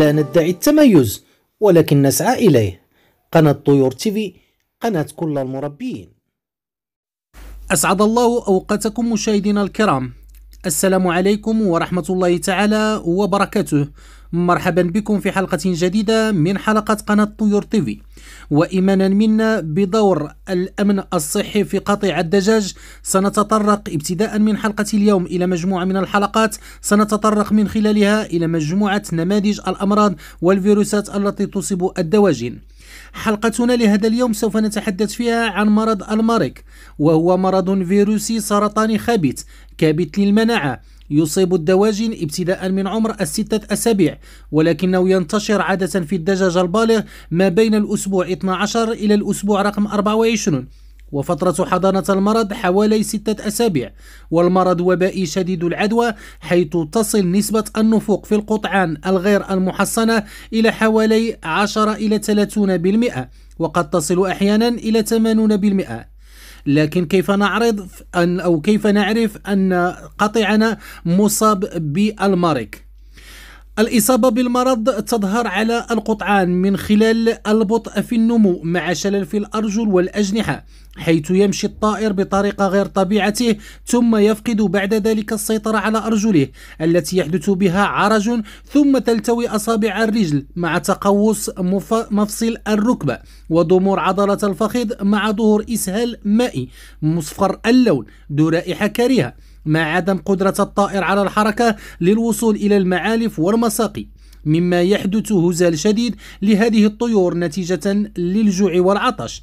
لا ندعي التميز ولكن نسعى إليه قناة طيور تيفي قناة كل المربيين أسعد الله أوقاتكم مشاهدينا الكرام السلام عليكم ورحمة الله تعالى وبركاته مرحبا بكم في حلقة جديدة من حلقة قناة طيور تيفي وإيمانا منا بدور الأمن الصحي في قطع الدجاج سنتطرق ابتداء من حلقة اليوم إلى مجموعة من الحلقات سنتطرق من خلالها إلى مجموعة نماذج الأمراض والفيروسات التي تصيب الدواجن حلقتنا لهذا اليوم سوف نتحدث فيها عن مرض المارك وهو مرض فيروسي سرطاني خبيث كابت للمناعة يصيب الدواجن ابتداء من عمر الستة أسابيع ولكنه ينتشر عادة في الدجاج البالغ ما بين الأسبوع 12 إلى الأسبوع رقم 24 وفترة حضانة المرض حوالي ستة أسابيع والمرض وبائي شديد العدوى حيث تصل نسبة النفوق في القطعان الغير المحصنة إلى حوالي 10 إلى 30% وقد تصل أحيانا إلى 80% لكن كيف نعرض أن أو كيف نعرف أن قطيعنا مصاب بالمارك الإصابة بالمرض تظهر على القطعان من خلال البطء في النمو مع شلل في الأرجل والأجنحة حيث يمشي الطائر بطريقة غير طبيعته ثم يفقد بعد ذلك السيطرة على أرجله التي يحدث بها عرج ثم تلتوي أصابع الرجل مع تقوس مفصل الركبة وضمور عضلة الفخذ مع ظهور إسهال مائي مصفر اللون ذو رائحة كريهة مع عدم قدرة الطائر على الحركة للوصول إلى المعالف والمساقي مما يحدث هزال شديد لهذه الطيور نتيجة للجوع والعطش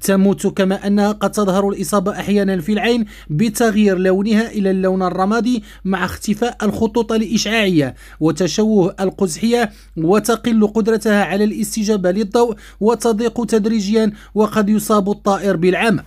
تموت كما أنها قد تظهر الإصابة أحيانا في العين بتغيير لونها إلى اللون الرمادي مع اختفاء الخطوط الإشعاعية وتشوه القزحية وتقل قدرتها على الاستجابة للضوء وتضيق تدريجيا وقد يصاب الطائر بالعمى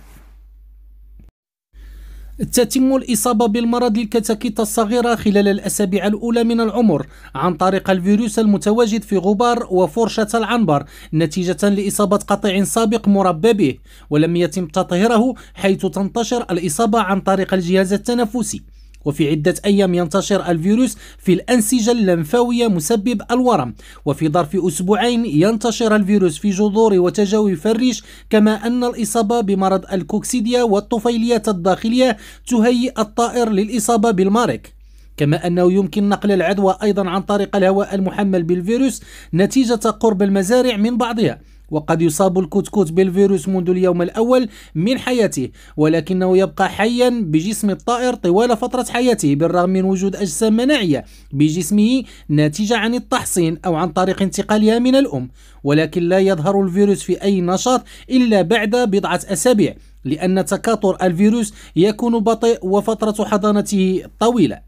تتم الإصابة بالمرض الكتاكيت الصغيرة خلال الأسابيع الأولى من العمر عن طريق الفيروس المتواجد في غبار وفرشة العنبر نتيجة لإصابة قطيع سابق مربى به ولم يتم تطهيره حيث تنتشر الإصابة عن طريق الجهاز التنفسي وفي عدة أيام ينتشر الفيروس في الأنسجة اللمفاوية مسبب الورم وفي ظرف أسبوعين ينتشر الفيروس في جذور وتجاوف الريش كما أن الإصابة بمرض الكوكسيديا والطفيليات الداخلية تهيئ الطائر للإصابة بالمارك كما أنه يمكن نقل العدوى أيضا عن طريق الهواء المحمل بالفيروس نتيجة قرب المزارع من بعضها وقد يصاب الكتكوت بالفيروس منذ اليوم الأول من حياته ولكنه يبقى حيا بجسم الطائر طوال فترة حياته بالرغم من وجود أجسام مناعية بجسمه ناتجة عن التحصين أو عن طريق انتقالها من الأم ولكن لا يظهر الفيروس في أي نشاط إلا بعد بضعة أسابيع لأن تكاثر الفيروس يكون بطيء وفترة حضانته طويلة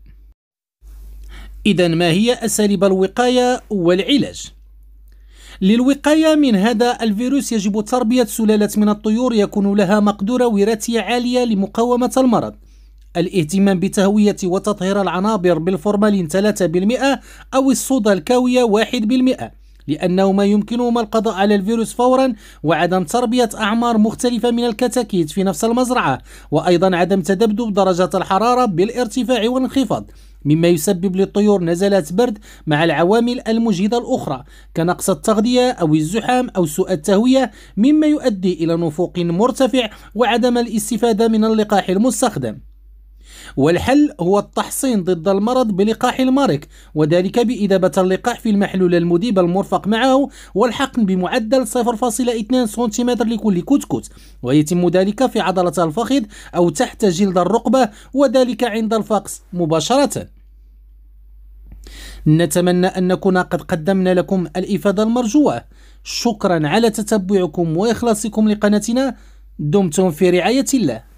إذا ما هي أساليب الوقاية والعلاج؟ للوقاية من هذا الفيروس يجب تربية سلالات من الطيور يكون لها مقدرة وراثية عالية لمقاومة المرض الاهتمام بتهوية وتطهير العنابر بالفورمالين 3% أو الصودا الكاوية 1% لأنه ما يمكنهما القضاء على الفيروس فورا وعدم تربية أعمار مختلفة من الكتاكيت في نفس المزرعة وأيضا عدم تذبذب درجة الحرارة بالارتفاع والانخفاض مما يسبب للطيور نزلات برد مع العوامل المجهدة الأخرى كنقص التغذية أو الزحام أو سوء التهوية مما يؤدي إلى نفوق مرتفع وعدم الاستفادة من اللقاح المستخدم والحل هو التحصين ضد المرض بلقاح المارك وذلك بإذابة اللقاح في المحلول المذيب المرفق معه والحقن بمعدل 0.2 سنتيمتر لكل كتكوت ويتم ذلك في عضلة الفخذ أو تحت جلد الرقبة وذلك عند الفقس مباشرة نتمنى أن نكون قد قدمنا لكم الإفادة المرجوة شكرا على تتبعكم وإخلاصكم لقناتنا دمتم في رعاية الله